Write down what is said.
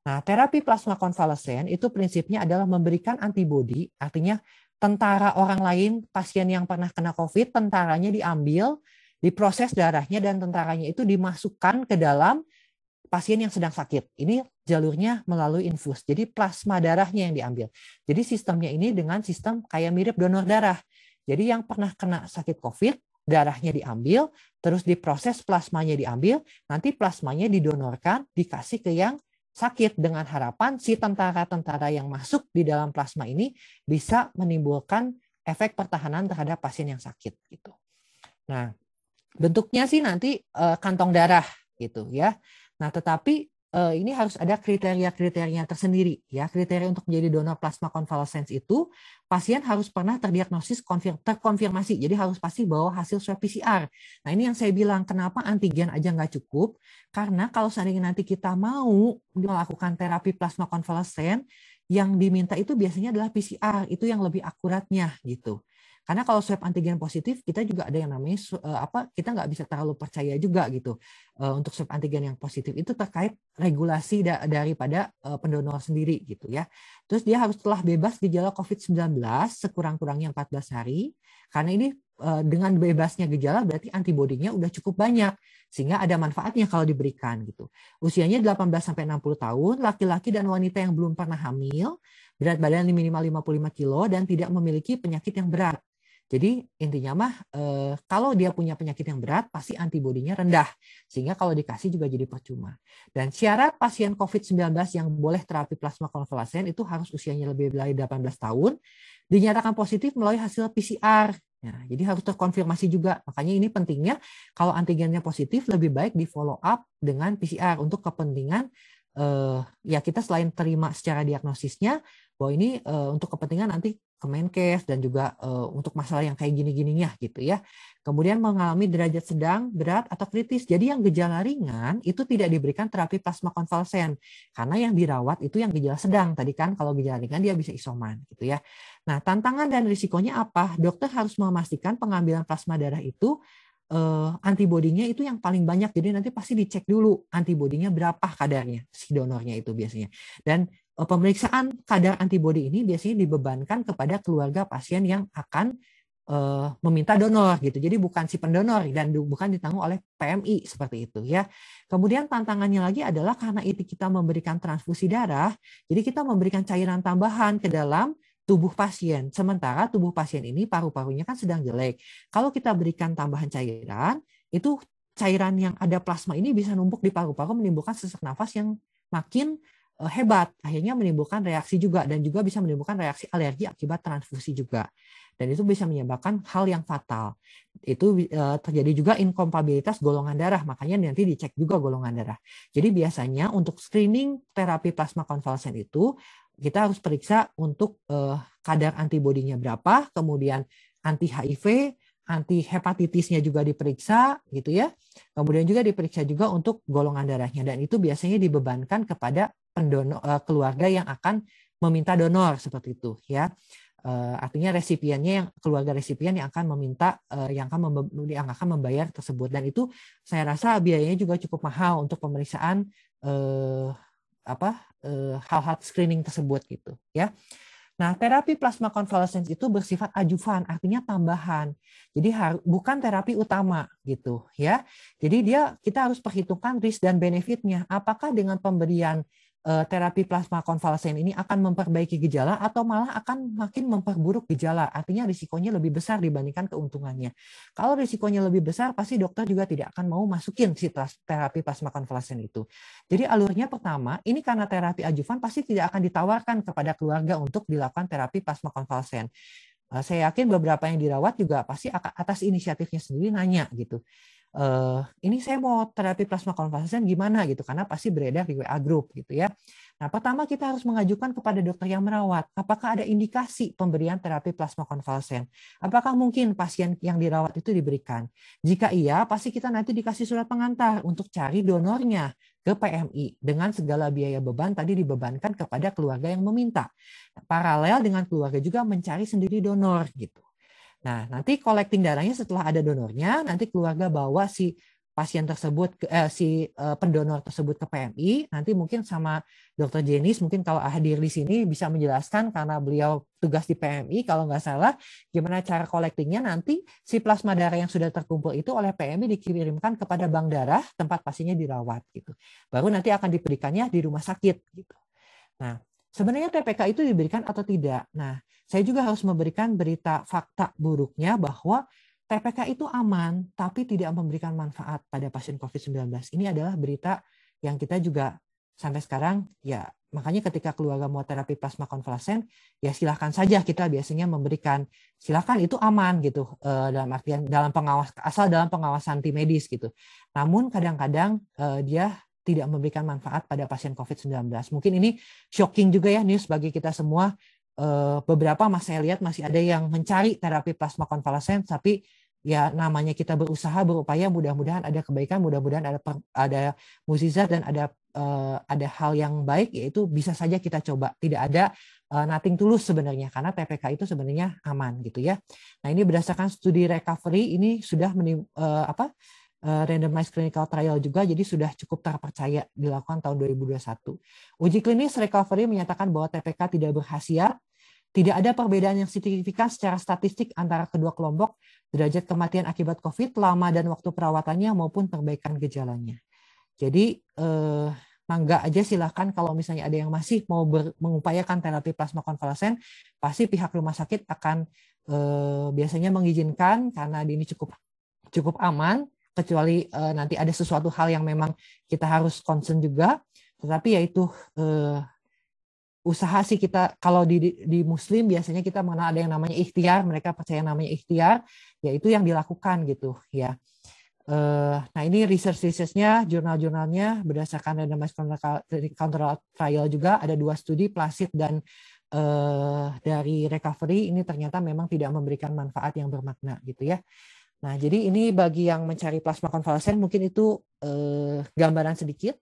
Nah, terapi plasma konvalesen itu prinsipnya adalah memberikan antibodi, artinya tentara orang lain, pasien yang pernah kena COVID, tentaranya diambil, diproses darahnya, dan tentaranya itu dimasukkan ke dalam pasien yang sedang sakit. Ini jalurnya melalui infus. Jadi plasma darahnya yang diambil. Jadi sistemnya ini dengan sistem kayak mirip donor darah. Jadi yang pernah kena sakit COVID, darahnya diambil, terus diproses plasmanya diambil, nanti plasmanya didonorkan, dikasih ke yang sakit dengan harapan si tentara-tentara yang masuk di dalam plasma ini bisa menimbulkan efek pertahanan terhadap pasien yang sakit gitu. Nah, bentuknya sih nanti eh, kantong darah gitu ya. Nah, tetapi uh, ini harus ada kriteria-kriteria tersendiri ya. Kriteria untuk menjadi donor plasma konvalesens itu pasien harus pernah terdiagnosis terkonfirmasi. Jadi harus pasti bahwa hasil swab PCR. Nah, ini yang saya bilang kenapa antigen aja nggak cukup? Karena kalau seandainya nanti kita mau melakukan terapi plasma konvalesen yang diminta itu biasanya adalah PCR, itu yang lebih akuratnya gitu. Karena kalau swab antigen positif, kita juga ada yang namanya uh, apa? Kita nggak bisa terlalu percaya juga gitu uh, untuk swab antigen yang positif itu terkait regulasi da daripada uh, pendonor sendiri gitu ya. Terus dia harus telah bebas gejala COVID-19 sekurang-kurangnya 14 hari. Karena ini dengan bebasnya gejala berarti antibodinya udah cukup banyak sehingga ada manfaatnya kalau diberikan gitu. Usianya 18 sampai 60 tahun, laki-laki dan wanita yang belum pernah hamil, berat badan minimal 55 kilo dan tidak memiliki penyakit yang berat. Jadi intinya mah eh, kalau dia punya penyakit yang berat pasti antibodinya rendah sehingga kalau dikasih juga jadi percuma. Dan syarat pasien COVID-19 yang boleh terapi plasma konvalesen itu harus usianya lebih dari 18 tahun dinyatakan positif melalui hasil PCR. Nah, ya, jadi harus terkonfirmasi juga. Makanya ini pentingnya kalau antigennya positif lebih baik di follow up dengan PCR untuk kepentingan eh, ya kita selain terima secara diagnosisnya bahwa ini uh, untuk kepentingan nanti Kemenkes dan juga uh, untuk masalah yang kayak gini-gininya gitu ya. Kemudian mengalami derajat sedang, berat atau kritis. Jadi yang gejala ringan itu tidak diberikan terapi plasma konvalesen karena yang dirawat itu yang gejala sedang tadi kan kalau gejala ringan dia bisa isoman gitu ya. Nah, tantangan dan risikonya apa? Dokter harus memastikan pengambilan plasma darah itu uh, eh, antibodinya itu yang paling banyak. Jadi nanti pasti dicek dulu antibodinya berapa kadarnya si donornya itu biasanya. Dan uh, pemeriksaan kadar antibodi ini biasanya dibebankan kepada keluarga pasien yang akan uh, meminta donor gitu. Jadi bukan si pendonor dan bukan ditanggung oleh PMI seperti itu ya. Kemudian tantangannya lagi adalah karena itu kita memberikan transfusi darah, jadi kita memberikan cairan tambahan ke dalam tubuh pasien. Sementara tubuh pasien ini paru-parunya kan sedang jelek. Kalau kita berikan tambahan cairan, itu cairan yang ada plasma ini bisa numpuk di paru-paru menimbulkan sesak nafas yang makin eh, hebat akhirnya menimbulkan reaksi juga dan juga bisa menimbulkan reaksi alergi akibat transfusi juga dan itu bisa menyebabkan hal yang fatal itu eh, terjadi juga inkompatibilitas golongan darah makanya nanti dicek juga golongan darah jadi biasanya untuk screening terapi plasma konvalesen itu kita harus periksa untuk uh, kadar antibodinya berapa, kemudian anti HIV, anti hepatitisnya juga diperiksa gitu ya. Kemudian juga diperiksa juga untuk golongan darahnya dan itu biasanya dibebankan kepada pendono, uh, keluarga yang akan meminta donor seperti itu ya. Uh, artinya resipiennya yang keluarga resipien yang akan meminta uh, yang akan yang akan membayar tersebut dan itu saya rasa biayanya juga cukup mahal untuk pemeriksaan uh, apa eh, hal-hal screening tersebut gitu ya. Nah, terapi plasma konvalesen itu bersifat ajuvan, artinya tambahan. Jadi bukan terapi utama gitu ya. Jadi dia kita harus perhitungkan risk dan benefitnya. Apakah dengan pemberian Eh, terapi plasma konvalesen ini akan memperbaiki gejala atau malah akan makin memperburuk gejala. Artinya risikonya lebih besar dibandingkan keuntungannya. Kalau risikonya lebih besar, pasti dokter juga tidak akan mau masukin si terapi plasma konvalesen itu. Jadi alurnya pertama, ini karena terapi ajuvan pasti tidak akan ditawarkan kepada keluarga untuk dilakukan terapi plasma konvalesen. Eh, saya yakin beberapa yang dirawat juga pasti atas inisiatifnya sendiri nanya gitu uh, ini saya mau terapi plasma konvalesen gimana gitu karena pasti beredar di WA group gitu ya. Nah, pertama kita harus mengajukan kepada dokter yang merawat apakah ada indikasi pemberian terapi plasma konvalesen. Apakah mungkin pasien yang dirawat itu diberikan? Jika iya, pasti kita nanti dikasih surat pengantar untuk cari donornya ke PMI dengan segala biaya beban tadi dibebankan kepada keluarga yang meminta. Paralel dengan keluarga juga mencari sendiri donor gitu. Nah, nanti collecting darahnya setelah ada donornya, nanti keluarga bawa si pasien tersebut eh, si eh, pendonor tersebut ke PMI nanti mungkin sama dokter Jenis mungkin kalau hadir di sini bisa menjelaskan karena beliau tugas di PMI kalau nggak salah gimana cara collectingnya nanti si plasma darah yang sudah terkumpul itu oleh PMI dikirimkan kepada bank darah tempat pasiennya dirawat gitu baru nanti akan diberikannya di rumah sakit gitu nah Sebenarnya TPK itu diberikan atau tidak? Nah, saya juga harus memberikan berita fakta buruknya bahwa TPK itu aman tapi tidak memberikan manfaat pada pasien COVID-19. Ini adalah berita yang kita juga sampai sekarang ya makanya ketika keluarga mau terapi plasma konvalesen ya silahkan saja kita biasanya memberikan silahkan itu aman gitu eh, dalam artian dalam pengawas asal dalam pengawasan tim medis gitu namun kadang-kadang eh, dia tidak memberikan manfaat pada pasien COVID-19. Mungkin ini shocking juga ya news bagi kita semua. Eh, beberapa mas saya lihat masih ada yang mencari terapi plasma konvalesen, tapi ya namanya kita berusaha berupaya mudah-mudahan ada kebaikan, mudah-mudahan ada ada dan ada eh, ada hal yang baik yaitu bisa saja kita coba. Tidak ada eh, nothing tulus sebenarnya karena PPK itu sebenarnya aman gitu ya. Nah, ini berdasarkan studi recovery ini sudah menim, apa Eh, randomized clinical trial juga, jadi sudah cukup terpercaya dilakukan tahun 2021. Uji klinis recovery menyatakan bahwa TPK tidak berhasil tidak ada perbedaan yang signifikan secara statistik antara kedua kelompok derajat kematian akibat COVID, lama dan waktu perawatannya maupun perbaikan gejalanya. Jadi eh, mangga aja silahkan kalau misalnya ada yang masih mau ber, mengupayakan terapi plasma konvalesen, pasti pihak rumah sakit akan eh, biasanya mengizinkan karena ini cukup cukup aman kecuali uh, nanti ada sesuatu hal yang memang kita harus concern juga tetapi yaitu uh, usaha sih kita kalau di, di di muslim biasanya kita mengenal ada yang namanya ikhtiar mereka percaya namanya ikhtiar yaitu yang dilakukan gitu ya Uh, nah ini research-researchnya, jurnal-jurnalnya berdasarkan randomized control trial juga ada dua studi Placid dan uh, dari recovery ini ternyata memang tidak memberikan manfaat yang bermakna gitu ya. Nah, jadi ini bagi yang mencari plasma konvalesen mungkin itu eh, gambaran sedikit